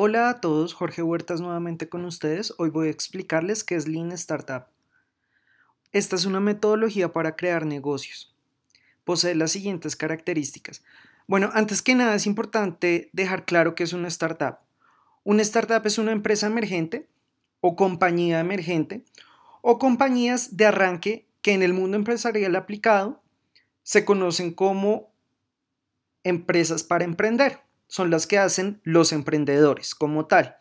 Hola a todos, Jorge Huertas nuevamente con ustedes. Hoy voy a explicarles qué es Lean Startup. Esta es una metodología para crear negocios. Posee las siguientes características. Bueno, antes que nada es importante dejar claro qué es una startup. Una startup es una empresa emergente o compañía emergente o compañías de arranque que en el mundo empresarial aplicado se conocen como empresas para emprender son las que hacen los emprendedores como tal.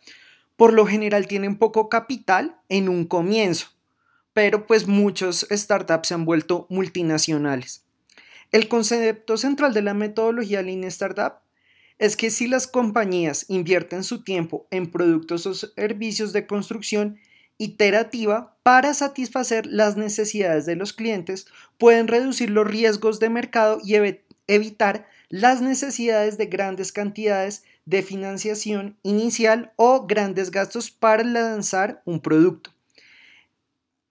Por lo general tienen poco capital en un comienzo, pero pues muchos startups se han vuelto multinacionales. El concepto central de la metodología Lean Startup es que si las compañías invierten su tiempo en productos o servicios de construcción iterativa para satisfacer las necesidades de los clientes, pueden reducir los riesgos de mercado y evitar evitar las necesidades de grandes cantidades de financiación inicial o grandes gastos para lanzar un producto.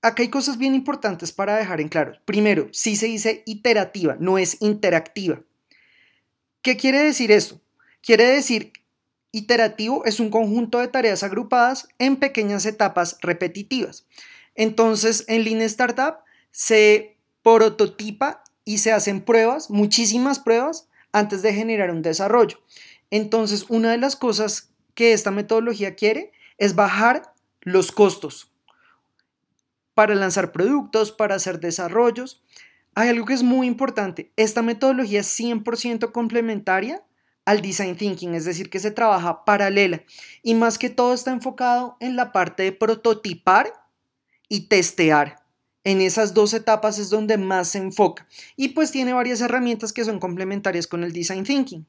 Acá hay cosas bien importantes para dejar en claro. Primero, si sí se dice iterativa, no es interactiva. ¿Qué quiere decir esto? Quiere decir iterativo es un conjunto de tareas agrupadas en pequeñas etapas repetitivas. Entonces, en Lean Startup se prototipa y se hacen pruebas, muchísimas pruebas, antes de generar un desarrollo. Entonces, una de las cosas que esta metodología quiere es bajar los costos para lanzar productos, para hacer desarrollos. Hay algo que es muy importante. Esta metodología es 100% complementaria al design thinking, es decir, que se trabaja paralela. Y más que todo está enfocado en la parte de prototipar y testear en esas dos etapas es donde más se enfoca. Y pues tiene varias herramientas que son complementarias con el design thinking.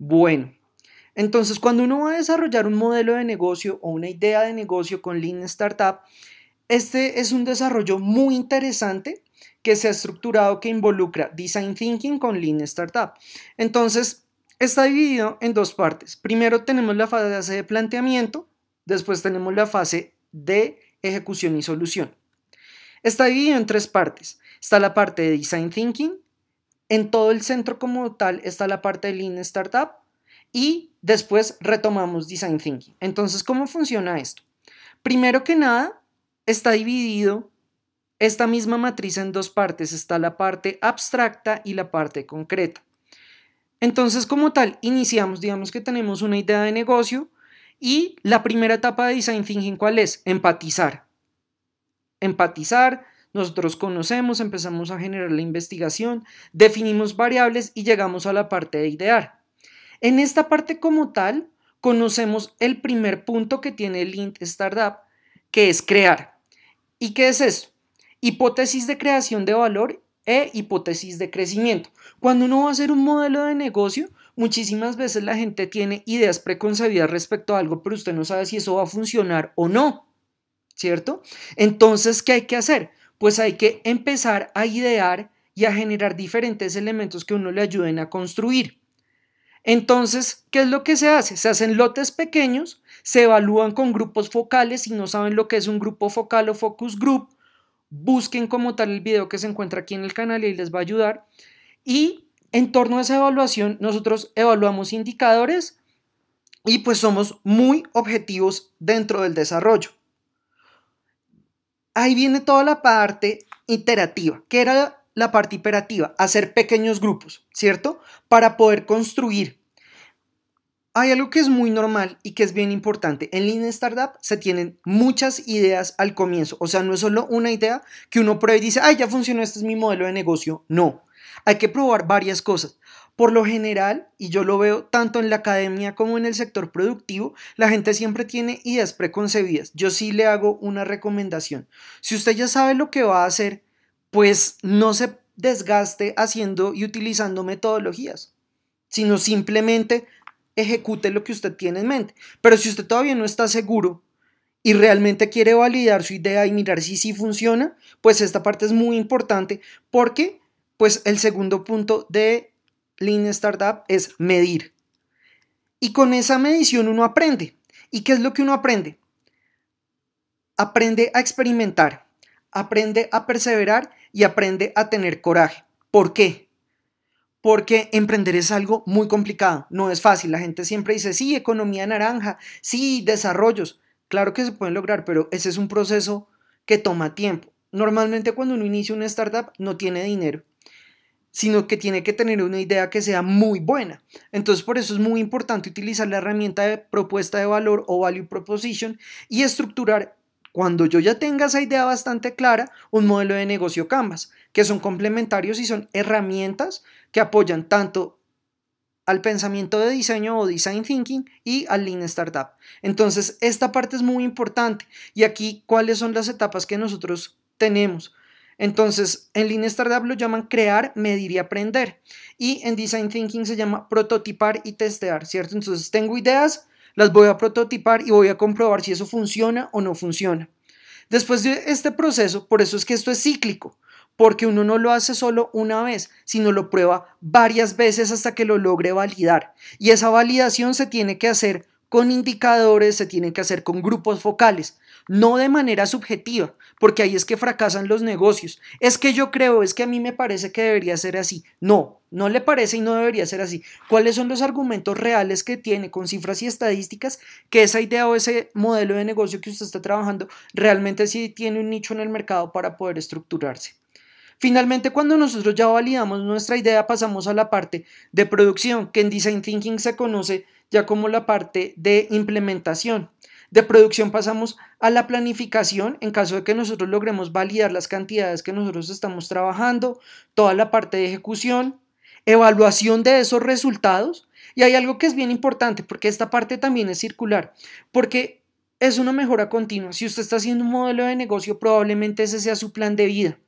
Bueno, entonces cuando uno va a desarrollar un modelo de negocio o una idea de negocio con Lean Startup, este es un desarrollo muy interesante que se ha estructurado que involucra design thinking con Lean Startup. Entonces, está dividido en dos partes. Primero tenemos la fase de planteamiento, después tenemos la fase de ejecución y solución. Está dividido en tres partes. Está la parte de Design Thinking, en todo el centro como tal está la parte de Lean Startup y después retomamos Design Thinking. Entonces, ¿cómo funciona esto? Primero que nada, está dividido esta misma matriz en dos partes. Está la parte abstracta y la parte concreta. Entonces, como tal, iniciamos, digamos que tenemos una idea de negocio, y la primera etapa de design thinking, ¿cuál es? Empatizar. Empatizar, nosotros conocemos, empezamos a generar la investigación, definimos variables y llegamos a la parte de idear. En esta parte como tal, conocemos el primer punto que tiene el Int Startup, que es crear. ¿Y qué es esto? Hipótesis de creación de valor e hipótesis de crecimiento. Cuando uno va a hacer un modelo de negocio, Muchísimas veces la gente tiene ideas preconcebidas respecto a algo, pero usted no sabe si eso va a funcionar o no, ¿cierto? Entonces, ¿qué hay que hacer? Pues hay que empezar a idear y a generar diferentes elementos que uno le ayuden a construir. Entonces, ¿qué es lo que se hace? Se hacen lotes pequeños, se evalúan con grupos focales, si no saben lo que es un grupo focal o focus group, busquen como tal el video que se encuentra aquí en el canal y les va a ayudar. Y en torno a esa evaluación, nosotros evaluamos indicadores y pues somos muy objetivos dentro del desarrollo. Ahí viene toda la parte iterativa, que era la parte imperativa, hacer pequeños grupos, ¿cierto? Para poder construir. Hay algo que es muy normal y que es bien importante. En Lean Startup se tienen muchas ideas al comienzo. O sea, no es solo una idea que uno prueba y dice, ay, ya funcionó, este es mi modelo de negocio. No hay que probar varias cosas. Por lo general, y yo lo veo tanto en la academia como en el sector productivo, la gente siempre tiene ideas preconcebidas. Yo sí le hago una recomendación. Si usted ya sabe lo que va a hacer, pues no se desgaste haciendo y utilizando metodologías, sino simplemente ejecute lo que usted tiene en mente. Pero si usted todavía no está seguro y realmente quiere validar su idea y mirar si sí funciona, pues esta parte es muy importante porque pues el segundo punto de Lean Startup es medir. Y con esa medición uno aprende. ¿Y qué es lo que uno aprende? Aprende a experimentar, aprende a perseverar y aprende a tener coraje. ¿Por qué? Porque emprender es algo muy complicado, no es fácil. La gente siempre dice, sí, economía naranja, sí, desarrollos. Claro que se pueden lograr, pero ese es un proceso que toma tiempo. Normalmente cuando uno inicia una startup no tiene dinero sino que tiene que tener una idea que sea muy buena. Entonces por eso es muy importante utilizar la herramienta de propuesta de valor o value proposition y estructurar cuando yo ya tenga esa idea bastante clara, un modelo de negocio Canvas, que son complementarios y son herramientas que apoyan tanto al pensamiento de diseño o design thinking y al lean startup. Entonces, esta parte es muy importante. Y aquí, ¿cuáles son las etapas que nosotros tenemos? Entonces, en Lean Startup lo llaman crear, medir y aprender. Y en Design Thinking se llama prototipar y testear, ¿cierto? Entonces, tengo ideas, las voy a prototipar y voy a comprobar si eso funciona o no funciona. Después de este proceso, por eso es que esto es cíclico, porque uno no lo hace solo una vez, sino lo prueba varias veces hasta que lo logre validar. Y esa validación se tiene que hacer con indicadores, se tiene que hacer con grupos focales no de manera subjetiva, porque ahí es que fracasan los negocios. Es que yo creo, es que a mí me parece que debería ser así. No, no le parece y no debería ser así. ¿Cuáles son los argumentos reales que tiene con cifras y estadísticas que esa idea o ese modelo de negocio que usted está trabajando realmente sí tiene un nicho en el mercado para poder estructurarse? Finalmente, cuando nosotros ya validamos nuestra idea, pasamos a la parte de producción, que en Design Thinking se conoce ya como la parte de implementación. De producción pasamos a la planificación en caso de que nosotros logremos validar las cantidades que nosotros estamos trabajando, toda la parte de ejecución, evaluación de esos resultados. Y hay algo que es bien importante porque esta parte también es circular, porque es una mejora continua. Si usted está haciendo un modelo de negocio, probablemente ese sea su plan de vida.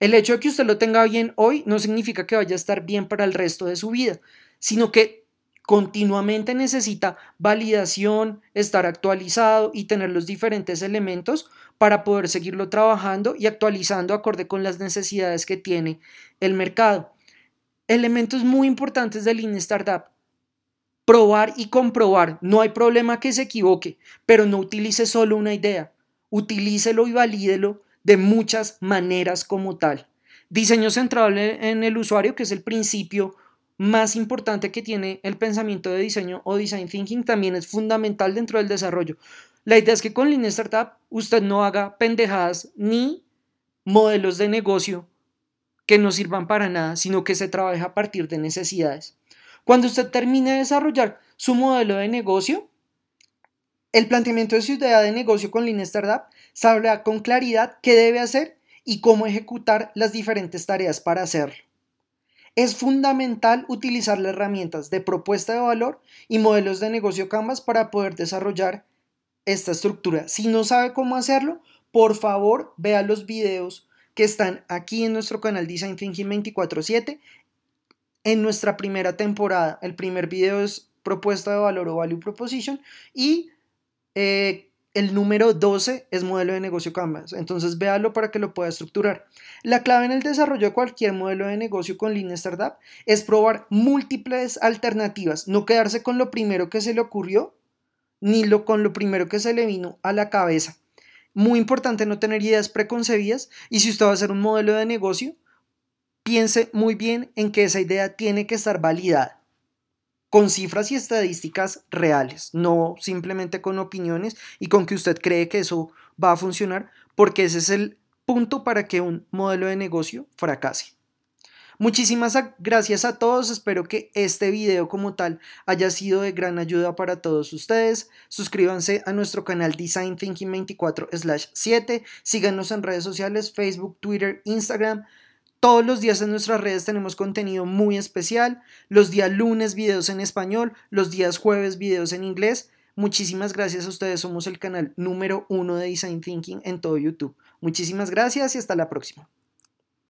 El hecho de que usted lo tenga bien hoy no significa que vaya a estar bien para el resto de su vida, sino que continuamente necesita validación, estar actualizado y tener los diferentes elementos para poder seguirlo trabajando y actualizando acorde con las necesidades que tiene el mercado. Elementos muy importantes del Lean Startup. Probar y comprobar. No hay problema que se equivoque, pero no utilice solo una idea. Utilícelo y valídelo de muchas maneras como tal. Diseño centrado en el usuario, que es el principio más importante que tiene el pensamiento de diseño o design thinking también es fundamental dentro del desarrollo. La idea es que con Lean Startup usted no haga pendejadas ni modelos de negocio que no sirvan para nada, sino que se trabaje a partir de necesidades. Cuando usted termine de desarrollar su modelo de negocio, el planteamiento de su idea de negocio con Lean Startup sabrá con claridad qué debe hacer y cómo ejecutar las diferentes tareas para hacerlo. Es fundamental utilizar las herramientas de propuesta de valor y modelos de negocio Canvas para poder desarrollar esta estructura. Si no sabe cómo hacerlo, por favor vea los videos que están aquí en nuestro canal Design Thinking 24/7 en nuestra primera temporada. El primer video es propuesta de valor o value proposition y eh, el número 12 es modelo de negocio Canvas, entonces véalo para que lo pueda estructurar. La clave en el desarrollo de cualquier modelo de negocio con Lean Startup es probar múltiples alternativas, no quedarse con lo primero que se le ocurrió ni con lo primero que se le vino a la cabeza. Muy importante no tener ideas preconcebidas y si usted va a hacer un modelo de negocio, piense muy bien en que esa idea tiene que estar validada con cifras y estadísticas reales, no simplemente con opiniones y con que usted cree que eso va a funcionar, porque ese es el punto para que un modelo de negocio fracase. Muchísimas gracias a todos, espero que este video como tal haya sido de gran ayuda para todos ustedes. Suscríbanse a nuestro canal Design Thinking 24/7, síganos en redes sociales, Facebook, Twitter, Instagram. Todos los días en nuestras redes tenemos contenido muy especial. Los días lunes videos en español, los días jueves videos en inglés. Muchísimas gracias a ustedes. Somos el canal número uno de Design Thinking en todo YouTube. Muchísimas gracias y hasta la próxima.